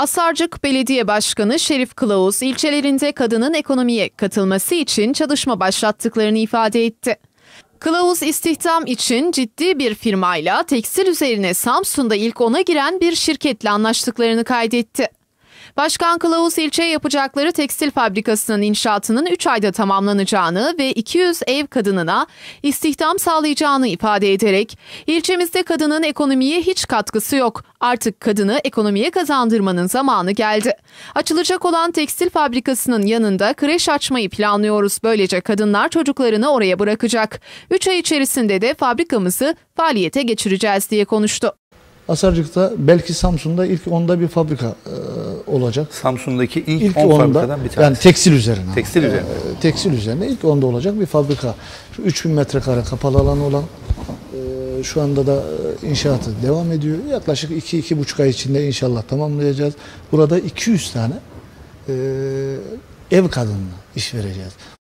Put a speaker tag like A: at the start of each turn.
A: Asarcık Belediye Başkanı Şerif Kılavuz ilçelerinde kadının ekonomiye katılması için çalışma başlattıklarını ifade etti. Kılavuz istihdam için ciddi bir firmayla tekstil üzerine Samsun'da ilk ona giren bir şirketle anlaştıklarını kaydetti. Başkan Kılavuz ilçe yapacakları tekstil fabrikasının inşaatının 3 ayda tamamlanacağını ve 200 ev kadınına istihdam sağlayacağını ifade ederek ilçemizde kadının ekonomiye hiç katkısı yok. Artık kadını ekonomiye kazandırmanın zamanı geldi. Açılacak olan tekstil fabrikasının yanında kreş açmayı planlıyoruz. Böylece kadınlar çocuklarını oraya bırakacak. 3 ay içerisinde de fabrikamızı faaliyete geçireceğiz diye konuştu.
B: Asarcık'ta belki Samsun'da ilk onda bir fabrika e, olacak. Samsun'daki ilk, ilk 10 onda, fabrikadan bir tanesi. Yani tekstil üzerine. Tekstil üzerine. Ee, tekstil üzerine ilk onda olacak bir fabrika. Şu 3000 metrekare kapalı alan olan e, şu anda da e, inşaatı devam ediyor. Yaklaşık 2-2,5 ay içinde inşallah tamamlayacağız. Burada 200 tane
C: e, ev kadınına iş vereceğiz.